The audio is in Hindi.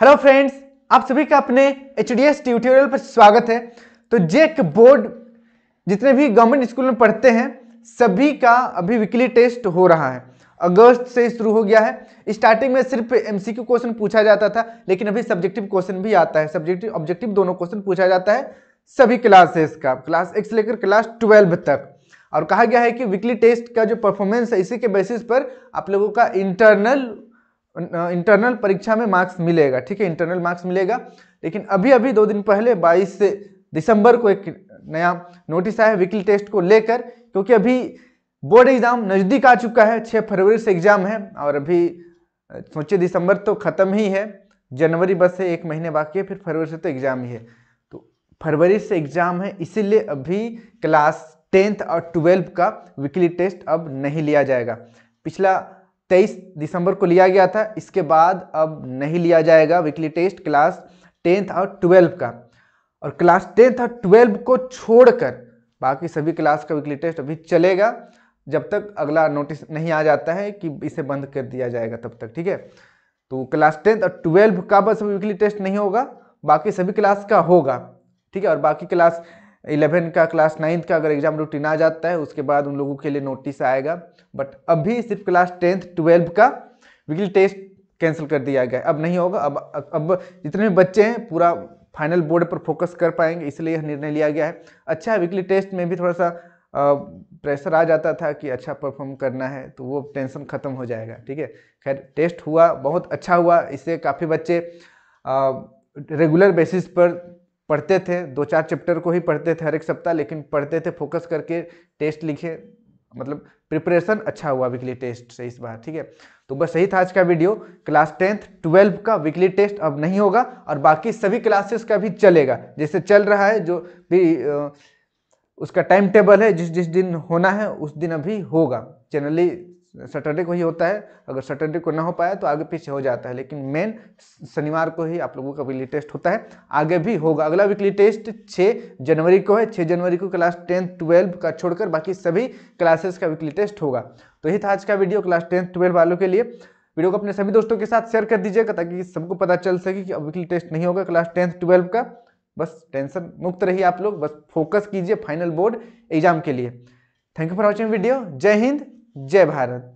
हेलो फ्रेंड्स आप सभी का अपने एच डी एस ट्यूटोरियल पर स्वागत है तो जेक बोर्ड जितने भी गवर्नमेंट स्कूल में पढ़ते हैं सभी का अभी वीकली टेस्ट हो रहा है अगस्त से शुरू हो गया है स्टार्टिंग में सिर्फ एमसीक्यू क्वेश्चन पूछा जाता था लेकिन अभी सब्जेक्टिव क्वेश्चन भी आता है सब्जेक्टिव ऑब्जेक्टिव दोनों क्वेश्चन पूछा जाता है सभी क्लासेस का क्लास एक से लेकर क्लास ट्वेल्व तक और कहा गया है कि वीकली टेस्ट का जो परफॉर्मेंस है इसी के बेसिस पर आप लोगों का इंटरनल इंटरनल परीक्षा में मार्क्स मिलेगा ठीक है इंटरनल मार्क्स मिलेगा लेकिन अभी अभी दो दिन पहले 22 से दिसंबर को एक नया नोटिस आया वीकली टेस्ट को लेकर क्योंकि अभी बोर्ड एग्ज़ाम नज़दीक आ चुका है 6 फरवरी से एग्ज़ाम है और अभी सोचिए दिसंबर तो ख़त्म ही है जनवरी बस है एक महीने बाकी है फिर फरवरी से तो एग्ज़ाम ही है तो फरवरी से एग्ज़ाम है इसीलिए अभी क्लास टेंथ और ट्वेल्व का वीकली टेस्ट अब नहीं लिया जाएगा पिछला तेईस दिसंबर को लिया गया था इसके बाद अब नहीं लिया जाएगा वीकली टेस्ट क्लास टेंथ और ट्वेल्व का और क्लास टेंथ और ट्वेल्व को छोड़कर बाकी सभी क्लास का वीकली टेस्ट अभी चलेगा जब तक अगला नोटिस नहीं आ जाता है कि इसे बंद कर दिया जाएगा तब तक ठीक है तो क्लास टेंथ और ट्वेल्व का बस वीकली टेस्ट नहीं होगा बाकी सभी क्लास का होगा ठीक है और बाकी क्लास इलेवन का क्लास नाइन्थ का अगर एग्जाम रूटीन आ जाता है उसके बाद उन लोगों के लिए नोटिस आएगा बट अभी सिर्फ क्लास टेंथ ट्वेल्व का वीकली टेस्ट कैंसिल कर दिया गया अब नहीं होगा अब अब जितने बच्चे हैं पूरा फाइनल बोर्ड पर फोकस कर पाएंगे इसलिए यह निर्णय लिया गया है अच्छा है वीकली टेस्ट में भी थोड़ा सा प्रेशर आ जाता था कि अच्छा परफॉर्म करना है तो वो टेंशन ख़त्म हो जाएगा ठीक है खैर टेस्ट हुआ बहुत अच्छा हुआ इससे काफ़ी बच्चे रेगुलर बेसिस पर पढ़ते थे दो चार चैप्टर को ही पढ़ते थे हर एक सप्ताह लेकिन पढ़ते थे फोकस करके टेस्ट लिखे मतलब प्रिपरेशन अच्छा हुआ वीकली टेस्ट से इस बार ठीक है तो बस यही था आज का वीडियो क्लास टेंथ ट्वेल्व का वीकली टेस्ट अब नहीं होगा और बाकी सभी क्लासेस का भी चलेगा जैसे चल रहा है जो भी उसका टाइम टेबल है जिस जिस दिन होना है उस दिन अभी होगा जनरली सैटरडे को ही होता है अगर सैटरडे को ना हो पाया तो आगे पीछे हो जाता है लेकिन मेन शनिवार को ही आप लोगों का वीकली टेस्ट होता है आगे भी होगा अगला वीकली टेस्ट 6 जनवरी को है 6 जनवरी को क्लास टेंथ ट्वेल्व का छोड़कर बाकी सभी क्लासेस का वीकली टेस्ट होगा तो यही था आज का वीडियो क्लास टेंथ ट्वेल्व वालों के लिए वीडियो को अपने सभी दोस्तों के साथ शेयर कर दीजिएगा ताकि सबको पता चल सके कि अब वीकली टेस्ट नहीं होगा क्लास टेंथ ट्वेल्व का बस टेंशन मुक्त रहिए आप लोग बस फोकस कीजिए फाइनल बोर्ड एग्जाम के लिए thank you for watching video जय हिंद जय भारत